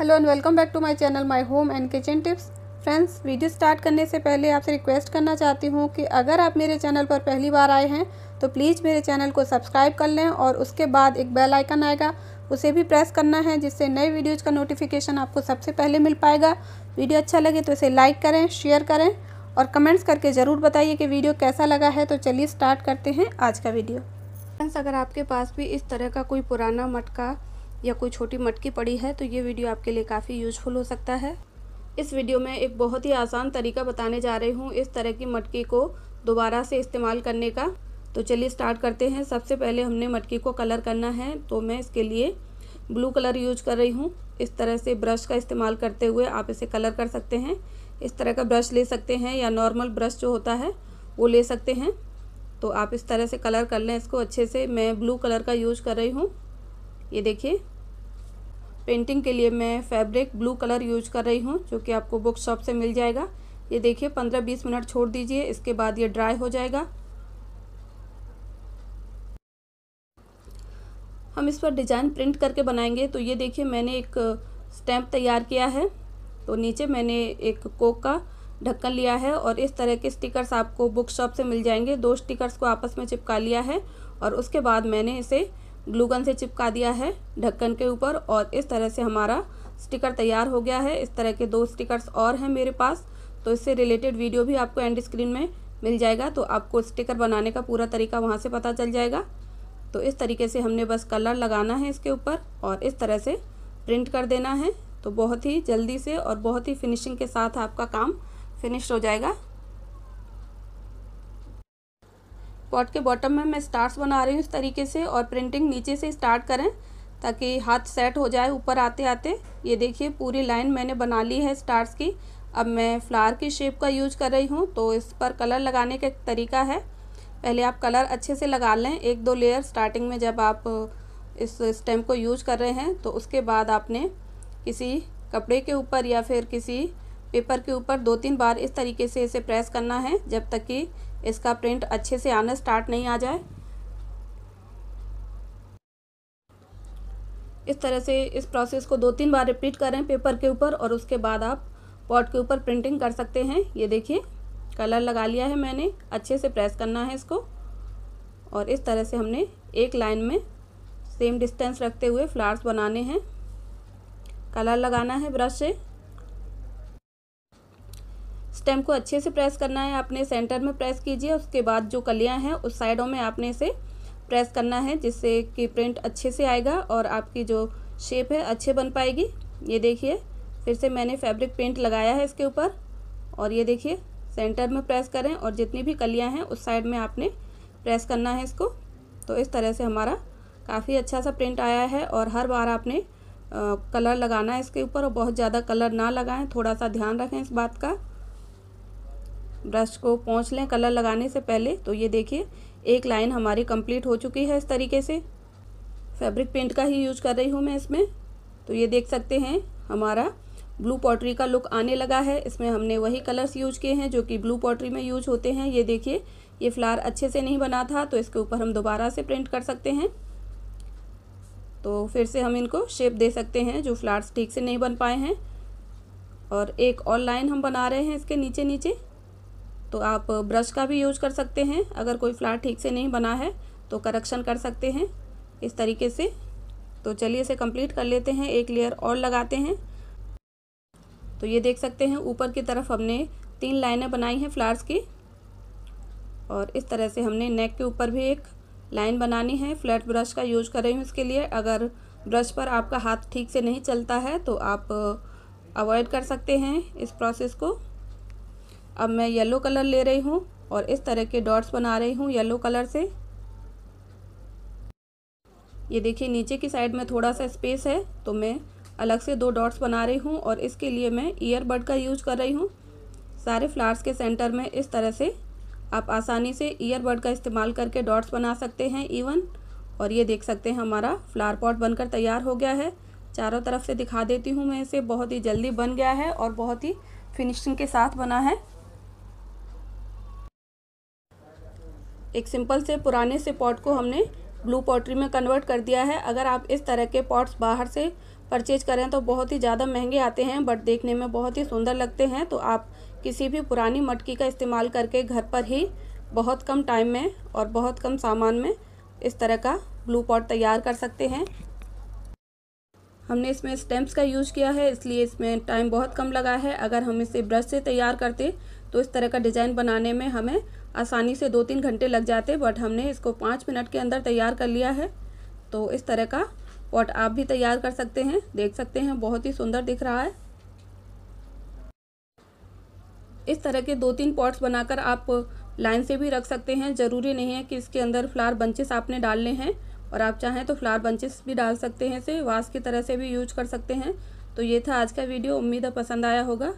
hello and welcome back to my channel My Home and Kitchen Tips friends video start करने से पहले आपसे request करना चाहती हूँ कि अगर आप मेरे चैनल पर पहली बार आए हैं तो प्लीज़ मेरे चैनल को सब्सक्राइब कर लें और उसके बाद एक बेल आइकन आएगा उसे भी प्रेस करना है जिससे नए वीडियोज़ का नोटिफिकेशन आपको सबसे पहले मिल पाएगा वीडियो अच्छा लगे तो इसे लाइक करें शेयर करें और कमेंट्स करके ज़रूर बताइए कि वीडियो कैसा लगा है तो चलिए स्टार्ट करते हैं आज का वीडियो फ्रेंड्स अगर आपके पास भी इस तरह का कोई पुराना मटका या कोई छोटी मटकी पड़ी है तो ये वीडियो आपके लिए काफ़ी यूजफुल हो सकता है इस वीडियो में एक बहुत ही आसान तरीका बताने जा रही हूँ इस तरह की मटकी को दोबारा से इस्तेमाल करने का तो चलिए स्टार्ट करते हैं सबसे पहले हमने मटकी को कलर करना है तो मैं इसके लिए ब्लू कलर यूज कर रही हूँ इस तरह से ब्रश का इस्तेमाल करते हुए आप इसे कलर कर सकते हैं इस तरह का ब्रश ले सकते हैं या नॉर्मल ब्रश जो होता है वो ले सकते हैं तो आप इस तरह से कलर कर लें इसको अच्छे से मैं ब्लू कलर का यूज कर रही हूँ ये देखिए पेंटिंग के लिए मैं फैब्रिक ब्लू कलर यूज कर रही हूँ जो कि आपको बुक शॉप से मिल जाएगा ये देखिए पंद्रह बीस मिनट छोड़ दीजिए इसके बाद ये ड्राई हो जाएगा हम इस पर डिज़ाइन प्रिंट करके बनाएंगे तो ये देखिए मैंने एक स्टैम्प तैयार किया है तो नीचे मैंने एक कोक का ढक्कन लिया है और इस तरह के स्टिकर्स आपको बुक शॉप से मिल जाएंगे दो स्टिकर्स को आपस में चिपका लिया है और उसके बाद मैंने इसे ग्लूगन से चिपका दिया है ढक्कन के ऊपर और इस तरह से हमारा स्टिकर तैयार हो गया है इस तरह के दो स्टिकर्स और हैं मेरे पास तो इससे रिलेटेड वीडियो भी आपको एंड स्क्रीन में मिल जाएगा तो आपको स्टिकर बनाने का पूरा तरीका वहाँ से पता चल जाएगा तो इस तरीके से हमने बस कलर लगाना है इसके ऊपर और इस तरह से प्रिंट कर देना है तो बहुत ही जल्दी से और बहुत ही फिनिशिंग के साथ आपका काम फिनिश हो जाएगा पॉट के बॉटम में मैं स्टार्स बना रही हूँ इस तरीके से और प्रिंटिंग नीचे से स्टार्ट करें ताकि हाथ सेट हो जाए ऊपर आते आते ये देखिए पूरी लाइन मैंने बना ली है स्टार्स की अब मैं फ्लावर की शेप का यूज कर रही हूँ तो इस पर कलर लगाने का तरीका है पहले आप कलर अच्छे से लगा लें एक दो लेयर स्टार्टिंग में जब आप इस स्टैम्प को यूज कर रहे हैं तो उसके बाद आपने किसी कपड़े के ऊपर या फिर किसी पेपर के ऊपर दो तीन बार इस तरीके से इसे प्रेस करना है जब तक कि इसका प्रिंट अच्छे से आना स्टार्ट नहीं आ जाए इस तरह से इस प्रोसेस को दो तीन बार रिपीट करें पेपर के ऊपर और उसके बाद आप पॉट के ऊपर प्रिंटिंग कर सकते हैं ये देखिए कलर लगा लिया है मैंने अच्छे से प्रेस करना है इसको और इस तरह से हमने एक लाइन में सेम डिस्टेंस रखते हुए फ्लावर्स बनाने हैं कलर लगाना है ब्रश से स्टेम को अच्छे से प्रेस करना है आपने सेंटर में प्रेस कीजिए उसके बाद जो कलियाँ हैं उस साइडों में आपने इसे प्रेस करना है जिससे कि प्रिंट अच्छे से आएगा और आपकी जो शेप है अच्छे बन पाएगी ये देखिए फिर से मैंने फैब्रिक पेंट लगाया है इसके ऊपर और ये देखिए सेंटर में प्रेस करें और जितनी भी कलियाँ हैं उस साइड में आपने प्रेस करना है इसको तो इस तरह से हमारा काफ़ी अच्छा सा प्रिंट आया है और हर बार आपने कलर लगाना है इसके ऊपर और बहुत ज़्यादा कलर ना लगाएं थोड़ा सा ध्यान रखें इस बात का ब्रश को पहुँच लें कलर लगाने से पहले तो ये देखिए एक लाइन हमारी कंप्लीट हो चुकी है इस तरीके से फैब्रिक पेंट का ही यूज कर रही हूँ मैं इसमें तो ये देख सकते हैं हमारा ब्लू पॉटरी का लुक आने लगा है इसमें हमने वही कलर्स यूज किए हैं जो कि ब्लू पॉटरी में यूज होते हैं ये देखिए ये फ्लावर अच्छे से नहीं बना था तो इसके ऊपर हम दोबारा से प्रिंट कर सकते हैं तो फिर से हम इनको शेप दे सकते हैं जो फ्लावर्स ठीक से नहीं बन पाए हैं और एक और लाइन हम बना रहे हैं इसके नीचे नीचे तो आप ब्रश का भी यूज कर सकते हैं अगर कोई फ्लावर ठीक से नहीं बना है तो करेक्शन कर सकते हैं इस तरीके से तो चलिए इसे कंप्लीट कर लेते हैं एक लेयर और लगाते हैं तो ये देख सकते हैं ऊपर की तरफ हमने तीन लाइनें बनाई हैं फ्लावर्स की और इस तरह से हमने नेक के ऊपर भी एक लाइन बनानी है फ्लैट ब्रश का यूज कर रही हूँ इसके लिए अगर ब्रश पर आपका हाथ ठीक से नहीं चलता है तो आप अवॉइड कर सकते हैं इस प्रोसेस को अब मैं येलो कलर ले रही हूँ और इस तरह के डॉट्स बना रही हूँ येलो कलर से ये देखिए नीचे की साइड में थोड़ा सा स्पेस है तो मैं अलग से दो डॉट्स बना रही हूँ और इसके लिए मैं ईयरबड का यूज कर रही हूँ सारे फ्लावर्स के सेंटर में इस तरह से आप आसानी से ईयरबड का इस्तेमाल करके डॉट्स बना सकते हैं इवन और ये देख सकते हैं हमारा फ्लावर पॉट बनकर तैयार हो गया है चारों तरफ से दिखा देती हूँ मैं इसे बहुत ही जल्दी बन गया है और बहुत ही फिनिशिंग के साथ बना है एक सिंपल से पुराने से पॉट को हमने ब्लू पॉटरी में कन्वर्ट कर दिया है अगर आप इस तरह के पॉट्स बाहर से परचेज करें तो बहुत ही ज़्यादा महंगे आते हैं बट देखने में बहुत ही सुंदर लगते हैं तो आप किसी भी पुरानी मटकी का इस्तेमाल करके घर पर ही बहुत कम टाइम में और बहुत कम सामान में इस तरह का ब्लू पॉट तैयार कर सकते हैं हमने इसमें स्टेम्प्स का यूज़ किया है इसलिए इसमें टाइम बहुत कम लगा है अगर हम इसे ब्रश से तैयार करते तो इस तरह का डिज़ाइन बनाने में हमें आसानी से दो तीन घंटे लग जाते बट हमने इसको पाँच मिनट के अंदर तैयार कर लिया है तो इस तरह का पॉट आप भी तैयार कर सकते हैं देख सकते हैं बहुत ही सुंदर दिख रहा है इस तरह के दो तीन पॉट्स बनाकर आप लाइन से भी रख सकते हैं ज़रूरी नहीं है कि इसके अंदर फ्लावर बंचेस आपने डालने हैं और आप चाहें तो फ्लावर बंचेस भी डाल सकते हैं इसे वास की तरह से भी यूज कर सकते हैं तो ये था आज का वीडियो उम्मीद है पसंद आया होगा